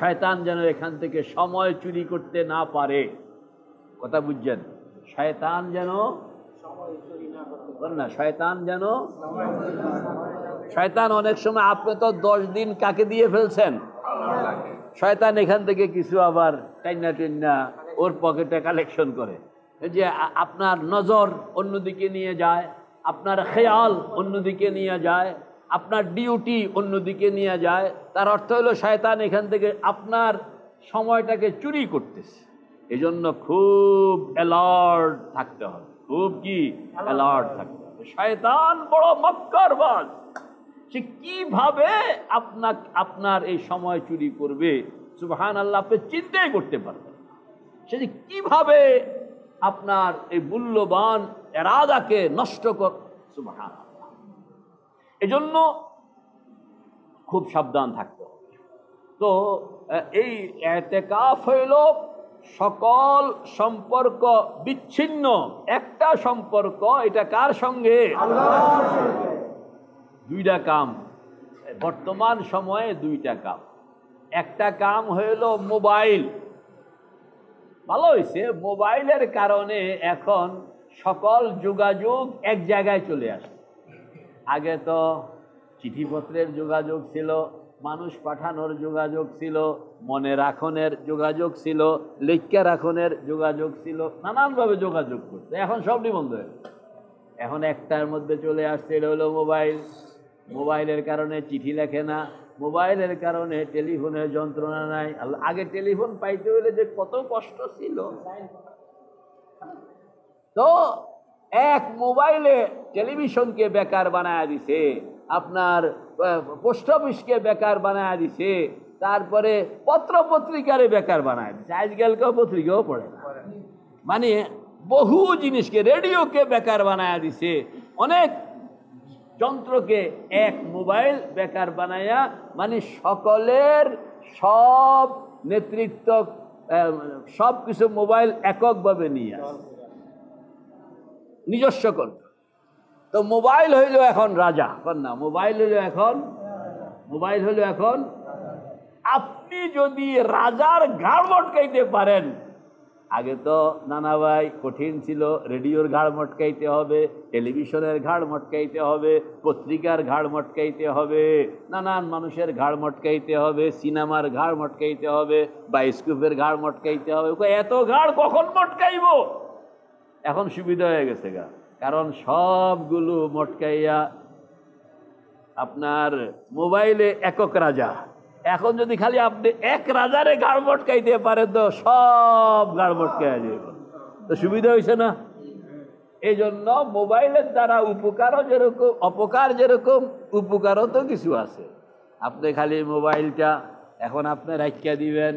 শয়তান যেন এখান থেকে সময় চুরি করতে না পারে কথা বুঝছেন শয়তান যেন না শয়তান যেন শয়তান অনেক সময় আপনি তো দশ দিন কাকে দিয়ে ফেলছেন শয়তান এখান থেকে কিছু আবার টাইনা টাইনা ওর পকেটে কালেকশন করে যে আপনার নজর অন্যদিকে নিয়ে যায় আপনার খেয়াল অন্যদিকে নিয়ে যায় আপনার ডিউটি অন্যদিকে নিয়ে যায় তার অর্থ হলো শয়তান এখান থেকে আপনার সময়টাকে চুরি করতেছে এজন্য খুব অ্যালার্ট থাকতে হবে খুব কি অ্যালার্ট থাকতে হবে শয়তান বড় মক্কারবাজ সে কিভাবে আপনার আপনার এই সময় চুরি করবে সুবাহান আল্লাহ আপনি চিন্তাই করতে পারবেন সে যে কীভাবে আপনার এই মূল্যবান এরাদাকে নষ্ট কর সুবাহান এজন্য খুব সাবধান থাকতে তো এই এতেকাফ হইল সকল সম্পর্ক বিচ্ছিন্ন একটা সম্পর্ক এটা কার সঙ্গে দুইটা কাম বর্তমান সময়ে দুইটা কাম একটা কাম হইল মোবাইল ভালো হয়েছে মোবাইলের কারণে এখন সকল যোগাযোগ এক জায়গায় চলে আসে আগে তো চিঠিপত্রের যোগাযোগ ছিল মানুষ পাঠানোর যোগাযোগ ছিল মনে রাখনের যোগাযোগ ছিল লিখকে রাখনের যোগাযোগ ছিল নানানভাবে যোগাযোগ করতো এখন সব নিবন্ধ এখন একটার মধ্যে চলে আসছে এটা হলো মোবাইল মোবাইলের কারণে চিঠি লেখে না মোবাইলের কারণে টেলিফোনের যন্ত্রণা নাই আগে টেলিফোন পাইতে হলে যে কত কষ্ট ছিল তো এক মোবাইলে টেলিভিশনকে বেকার বানায় দিছে আপনার পোস্ট অফিসকে বেকার বানায় দিছে তারপরে পত্র বেকার বানায় দিছে আজকালকেও পত্রিকাও পড়ে না মানে বহু জিনিসকে রেডিওকে বেকার বানায় দিছে অনেক যন্ত্রকে এক মোবাইল বেকার বানায়া মানে সকলের সব নেতৃত্ব সব কিছু মোবাইল এককভাবে নিয়ে আসে নিজস্ব করবে তো মোবাইল হইল এখন রাজা না মোবাইল হইল এখন মোবাইল হইল এখন আপনি যদি রাজার ঘাড় মটকাইতে পারেন আগে তো নানা ভাই কঠিন ছিল রেডিওর ঘাড় মটকাইতে হবে টেলিভিশনের ঘাড় মটকাইতে হবে পত্রিকার ঘাড় মটকাইতে হবে নানান মানুষের ঘাড় মটকাইতে হবে সিনেমার ঘাড় মটকাইতে হবে বাইস্কোপের ঘাড় মটকাইতে হবে এত ঘাড় কখন মটকাইব এখন সুবিধা হয়ে গেছে গা কারণ সবগুলো মটকাইয়া আপনার মোবাইলে একক রাজা এখন যদি খালি আপনি এক রাজারে গাড় মটকাইতে পারেন তো সব গাড় মটকাইয়া যাবে তো সুবিধা হয়েছে না এই জন্য মোবাইলের দ্বারা উপকারও যেরকম অপকার যেরকম উপকারও তো কিছু আছে আপনি খালি মোবাইলটা এখন আপনি রাখিয়া দিবেন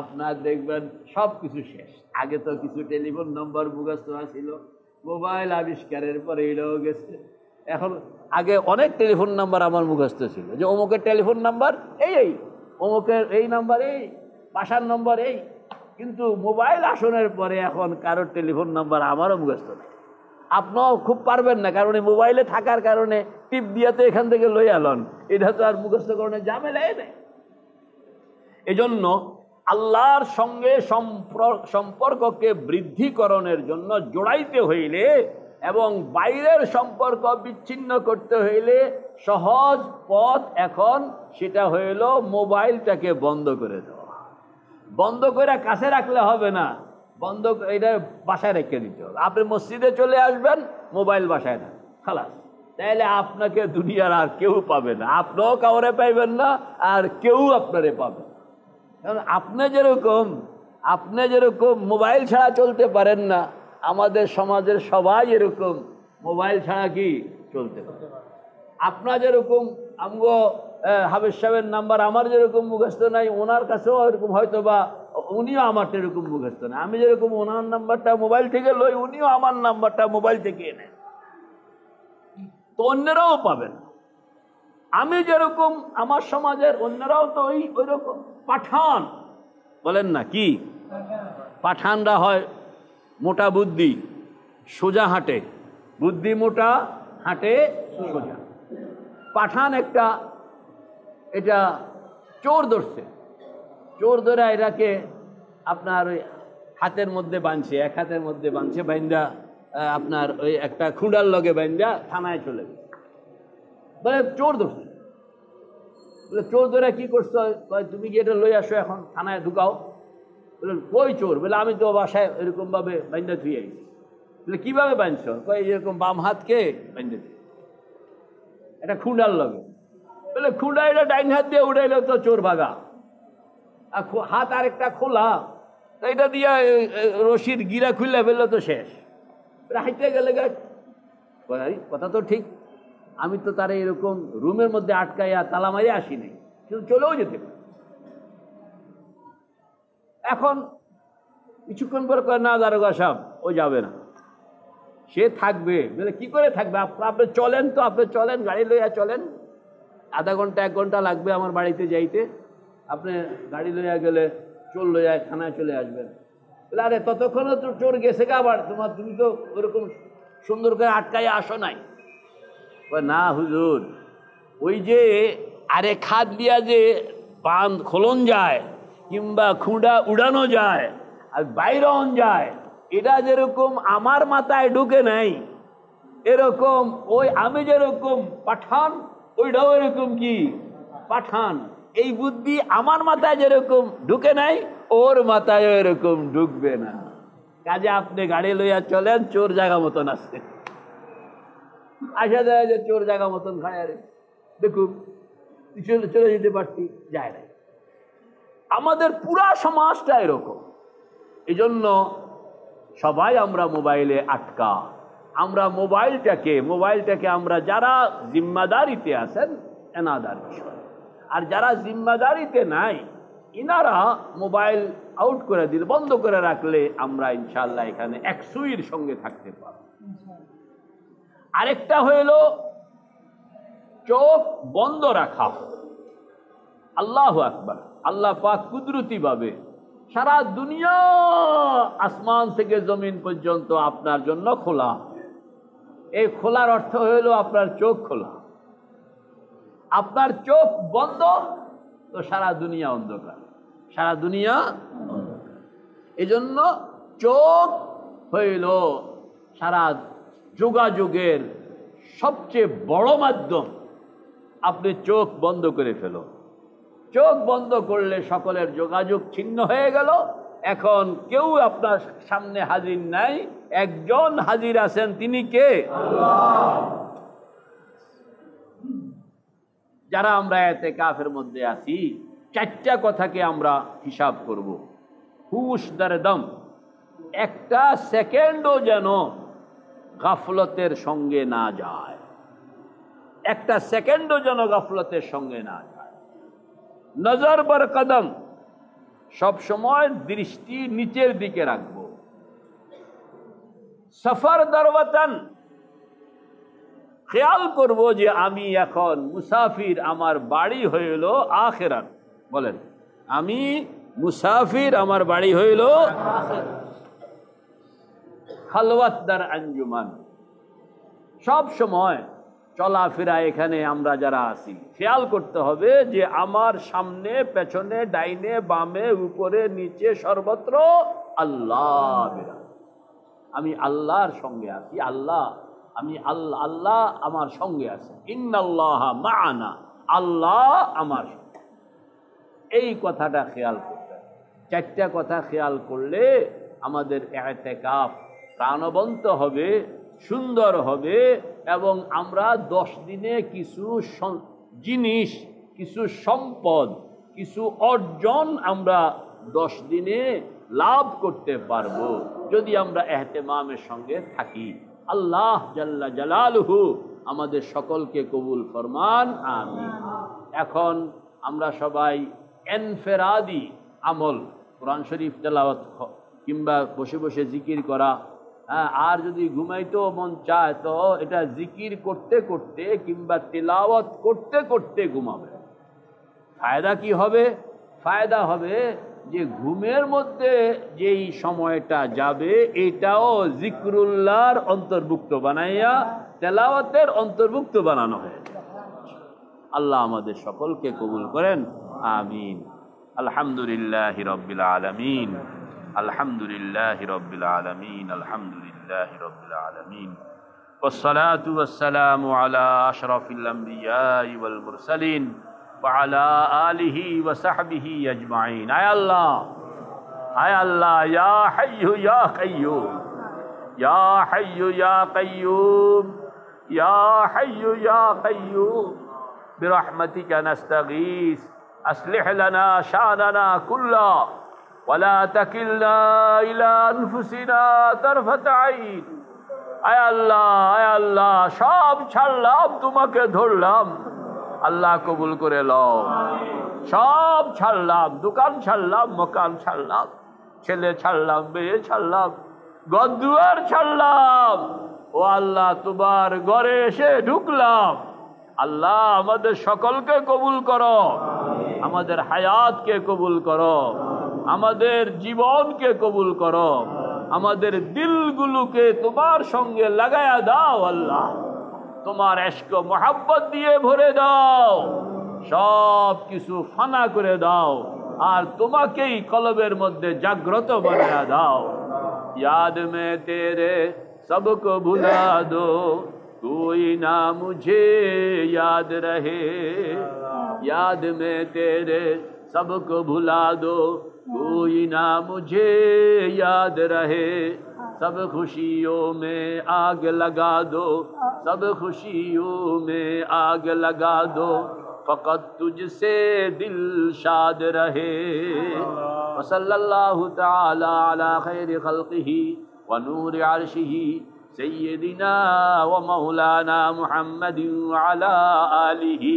আপনার দেখবেন সব কিছু শেষ আগে তো কিছু টেলিফোন নম্বর মুখস্থ ছিল মোবাইল আবিষ্কারের পরে এটাও গেছে এখন আগে অনেক টেলিফোন নাম্বার আমার মুখস্থ ছিল যে অমুকের টেলিফোন নাম্বার এই এই অমুকের এই নাম্বার এই বাসার নম্বর এই কিন্তু মোবাইল আসনের পরে এখন কারোর টেলিফোন নাম্বার আমারও মুখস্থ নেই আপনাও খুব পারবেন না কারণ এই মোবাইলে থাকার কারণে টিপ দিয়া তো এখান থেকে লই আলন এটা তো আর মুখস্থ করণে ঝামেলাই নেই এজন্য আল্লাহর সঙ্গে সম্পর্ককে বৃদ্ধিকরণের জন্য জোড়াইতে হইলে এবং বাইরের সম্পর্ক বিচ্ছিন্ন করতে হইলে সহজ পথ এখন সেটা হইল মোবাইলটাকে বন্ধ করে দেওয়া বন্ধ করে কাছে রাখলে হবে না বন্ধ এটা বাসায় রেখে দিতে হবে আপনি মসজিদে চলে আসবেন মোবাইল বাসায় না খালাস তাহলে আপনাকে দুনিয়ার আর কেউ পাবে না আপনিও কাউরে পাইবেন না আর কেউ আপনারে পাবেন কারণ আপনি যেরকম আপনি যেরকম মোবাইল ছাড়া চলতে পারেন না আমাদের সমাজের সবাই এরকম মোবাইল ছাড়া কি চলতে পারে আপনার যেরকম আমগো হাবেজ সাহেবের নাম্বার আমার যেরকম মুখস্থ নাই ওনার কাছেও এরকম হয়তো বা উনিও আমার এরকম মুখস্থ নাই আমি যেরকম ওনার নাম্বারটা মোবাইল থেকে লই উনিও আমার নাম্বারটা মোবাইল থেকে এনে তো অন্যরাও পাবেন আমি যেরকম আমার সমাজের অন্যরাও তো ওই ওই রকম পাঠান বলেন না কি পাঠানরা হয় মোটা বুদ্ধি সোজা হাঁটে বুদ্ধি মোটা হাঁটে সোজা পাঠান একটা এটা চোর ধরছে চোর ধরে এটাকে আপনার ওই হাতের মধ্যে বাঁধছে এক হাতের মধ্যে বাঁধছে বাইন্দা আপনার ওই একটা খুঁড়ার লগে বাইন্দা থানায় চলে গেছে বলে চোর ধরছে বলে চোর ধরে কী করছো তুমি গিয়ে এটা লই আসো এখন থানায় ঢুকাও বলে কই চোর বলে আমি তো বাসায় এরকমভাবে বাইন্দা ধুয়ে আইছি বলে কীভাবে বাঁধছ কয় এরকম বাম হাতকে বাইন্দা ধুয়ে এটা খুঁড়ার লগে বলে খুঁড়া এটা ডাইন হাত দিয়ে উঠাইলে তো চোর ভাগা আর হাত আরেকটা খোলা তো এটা দিয়ে রশির গিরা খুললে ফেললে তো শেষ হাইতে গেলে কথা তো ঠিক আমি তো তারা এরকম রুমের মধ্যে আটকাইয়া তালা মারি আসি নাই কিন্তু চলেও যেতে পারে এখন কিছুক্ষণ পর করে না দারোগা সাহেব ও যাবে না সে থাকবে বলে কি করে থাকবে আপনি চলেন তো আপনি চলেন গাড়ি লইয়া চলেন আধা ঘন্টা এক ঘন্টা লাগবে আমার বাড়িতে যাইতে আপনি গাড়ি লইয়া গেলে চোর লইয়া থানায় চলে আসবেন আরে ততক্ষণও তো চোর গেছে গা আবার তোমার তুমি তো ওরকম সুন্দর করে আটকাই আসো নাই না হুজুর ওই যে আরে খাদ দিয়া যে বাঁধ খোলন যায় কিংবা খুঁড়া উড়ানো যায় আর বাইর যায় এটা যেরকম আমার মাথায় ঢুকে নাই এরকম ওই আমি যেরকম পাঠান ওইটাও এরকম কি পাঠান এই বুদ্ধি আমার মাথায় যেরকম ঢুকে নাই ওর মাথায় এরকম ঢুকবে না কাজে আপনি গাড়ি লইয়া চলেন চোর জায়গা মতন আসছে আসা দেয় যে চোর জায়গা মতন খায় আরে দেখুন চলে চলে যেতে পারছি যায় না আমাদের পুরা সমাজটা এরকম এই জন্য সবাই আমরা মোবাইলে আটকা আমরা মোবাইলটাকে মোবাইলটাকে আমরা যারা জিম্মাদারিতে আছেন এনাদার বিষয় আর যারা জিম্মাদারিতে নাই ইনারা মোবাইল আউট করে দিল বন্ধ করে রাখলে আমরা ইনশাল্লাহ এখানে একসুইর সঙ্গে থাকতে পারব আরেকটা হইল চোখ বন্ধ রাখা আল্লাহ আকবর আল্লাহ পাক কুদরতিভাবে সারা দুনিয়া আসমান থেকে জমিন পর্যন্ত আপনার জন্য খোলা এই খোলার অর্থ হইল আপনার চোখ খোলা আপনার চোখ বন্ধ তো সারা দুনিয়া অন্ধকার সারা দুনিয়া অন্ধকার এজন্য চোখ হইল সারা যোগাযোগের সবচেয়ে বড় মাধ্যম আপনি চোখ বন্ধ করে ফেল চোখ বন্ধ করলে সকলের যোগাযোগ ছিন্ন হয়ে গেল এখন কেউ আপনার সামনে হাজির নাই একজন হাজির আছেন তিনি কে যারা আমরা এতে কাফের মধ্যে আছি চারটা কথাকে আমরা হিসাব করব হুশ দারে দম একটা সেকেন্ডও যেন গাফলতের সঙ্গে না যায় একটা সেকেন্ডও যেন গাফলতের সঙ্গে না যায় নজর বর কদম সবসময় দৃষ্টি নিচের দিকে রাখব সফর দরবতন খেয়াল করব যে আমি এখন মুসাফির আমার বাড়ি হইল আখেরান বলেন আমি মুসাফির আমার বাড়ি হইল আখেরাত খালওয়াতদার আঞ্জুমান সব সময় চলাফেরা এখানে আমরা যারা আছি খেয়াল করতে হবে যে আমার সামনে পেছনে ডাইনে বামে উপরে নিচে সর্বত্র আল্লাহ আমি আল্লাহর সঙ্গে আছি আল্লাহ আমি আল্লাহ আল্লাহ আমার সঙ্গে আছে ইন্নাল্লাহ মানা আল্লাহ আমার এই কথাটা খেয়াল করতে চারটা কথা খেয়াল করলে আমাদের এতেকাফ প্রাণবন্ত হবে সুন্দর হবে এবং আমরা দশ দিনে কিছু জিনিস কিছু সম্পদ কিছু অর্জন আমরা দশ দিনে লাভ করতে পারব যদি আমরা এহতেমামের সঙ্গে থাকি আল্লাহ জাল্লা জালালহু আমাদের সকলকে কবুল ফরমান আমি এখন আমরা সবাই এনফেরাদি আমল কোরআন শরীফ তেলাওয়াত কিংবা বসে বসে জিকির করা হ্যাঁ, আর যদি ঘুমাইতেও মন চায় তো এটা জিকির করতে করতে কিংবা তেলাওয়াত করতে করতে ঘুমাবে ফায়দা কি হবে ফায়দা হবে যে ঘুমের মধ্যে যেই সময়টা যাবে এটাও জিক্রুল্লাহর অন্তর্ভুক্ত বানাইয়া তেলাওয়াতের অন্তর্ভুক্ত বানানো হয়ে আল্লাহ আমাদের সকলকে কবুল করেন আমিন আলহামদুলিল্লাহ হিরবিল আলমিন الحمد لله رب العالمين الحمد لله رب العالمين والصلاة والسلام على أشرف الأنبياء والمرسلين وعلى آله وصحبه أجمعين أي الله أي الله يا حي يا قيوم يا حي يا قيوم يا حي يا قيوم برحمتك نستغيث أصلح لنا شأننا كله ওয়ালা তাকিল্লা ইলা আনফুসিনা তারফাত আল্লাহ আয় আল্লাহ সব ছাড়লাম তোমাকে ধরলাম আল্লাহ কবুল করে লও সব ছাড়লাম দোকান ছাড়লাম মকান ছাড়লাম ছেলে ছাড়লাম মেয়ে ছাড়লাম গদুয়ার ছাড়লাম ও আল্লাহ তোমার ঘরে এসে ঢুকলাম আল্লাহ আমাদের সকলকে কবুল করো আমাদের হায়াতকে কবুল করো আমাদের জীবনকে কবুল কর আমাদের দিলগুলোকে তোমার সঙ্গে লাগায়া দাও আল্লাহ তোমার এশক মোহাব্বত দিয়ে ভরে দাও সব কিছু ফানা করে দাও আর তোমাকেই কলবের মধ্যে জাগ্রত বানায়া দাও ইয়াদ মে তে সবক ভুলা দো کوئی না মুঝে یاد رہے یاد میں تیرے سب کو بھلا دو کوئی نہ مجھے یاد رہے سب خوشیوں میں آگ لگا دو سب خوشیوں میں آگ لگا دو فقط تجھ سے دل شاد رہے وصلی اللہ تعالی علی خیر خلقہ و نور عرشہ سیدنا و مولانا محمد الہی